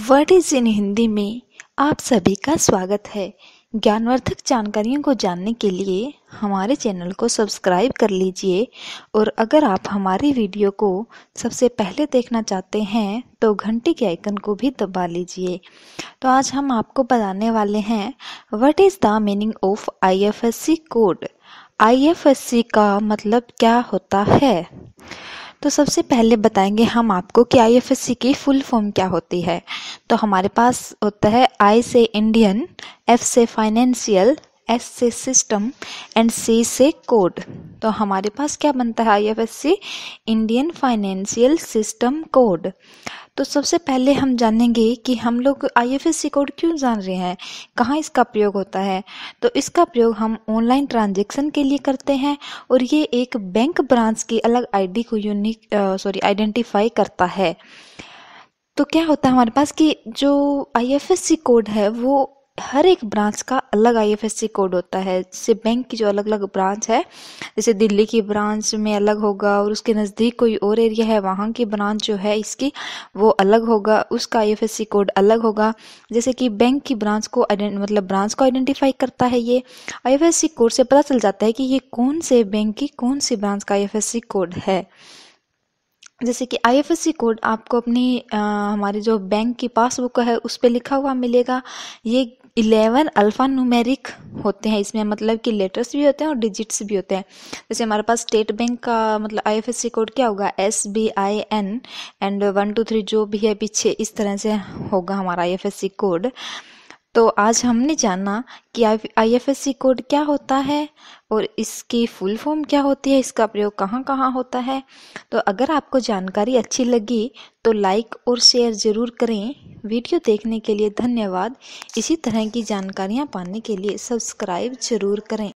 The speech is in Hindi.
वर्ड इज इन हिंदी में आप सभी का स्वागत है ज्ञानवर्धक जानकारियों को जानने के लिए हमारे चैनल को सब्सक्राइब कर लीजिए और अगर आप हमारी वीडियो को सबसे पहले देखना चाहते हैं तो घंटी के आइकन को भी दबा लीजिए तो आज हम आपको बताने वाले हैं what is the meaning of I code I का मतलब क्या होता है तो सबसे पहले बताएंगे हम आपको कि आईएफएससी की फुल फॉर्म क्या होती है तो हमारे पास होता है आई से इंडियन एफ से फाइनेंशियल एस से सिस्टम एंड सी से कोड तो हमारे पास क्या बनता है I Indian financial system code तो सबसे पहले हम जानेंगे कि हम लोग आई कोड क्यों जान रहे हैं कहाँ इसका प्रयोग होता है तो इसका प्रयोग हम ऑनलाइन ट्रांजैक्शन के लिए करते हैं और ये एक बैंक ब्रांच की अलग आईडी को यूनिक सॉरी आइडेंटिफाई करता है तो क्या होता है हमारे पास कि जो आई कोड है वो हर एक ब्रांच का अलग आईएफएससी कोड होता है जैसे बैंक की जो अलग अलग ब्रांच है जैसे दिल्ली की ब्रांच में अलग होगा और उसके नज़दीक कोई और एरिया है वहाँ की ब्रांच जो है इसकी वो अलग होगा उसका आईएफएससी कोड अलग होगा जैसे कि बैंक की ब्रांच को मतलब ब्रांच को आइडेंटिफाई करता है ये आईएफएससी कोड से पता चल जाता है कि ये कौन से बैंक की कौन सी ब्रांच का आईएफएससी कोड है जैसे कि आईएफएससी कोड आपको अपनी आ, हमारी जो बैंक की पासबुक है उस पर लिखा हुआ मिलेगा ये इलेवन अल्फ़ानुमेरिक होते हैं इसमें मतलब कि लेटर्स भी होते हैं और डिजिट्स भी होते हैं जैसे हमारे पास स्टेट बैंक का मतलब आईएफएससी कोड क्या होगा S B I N and one two three जो भी है पीछे इस तरह से होगा हमारा आईएफएससी कोड तो आज हमने जाना कि आईएफएससी कोड क्या होता है और इसकी फुल फॉर्म क्या होती है इसका प्रयोग कहाँ कहाँ होता है तो अगर आपको जानकारी अच्छी लगी तो लाइक और शेयर ज़रूर करें वीडियो देखने के लिए धन्यवाद इसी तरह की जानकारियाँ पाने के लिए सब्सक्राइब जरूर करें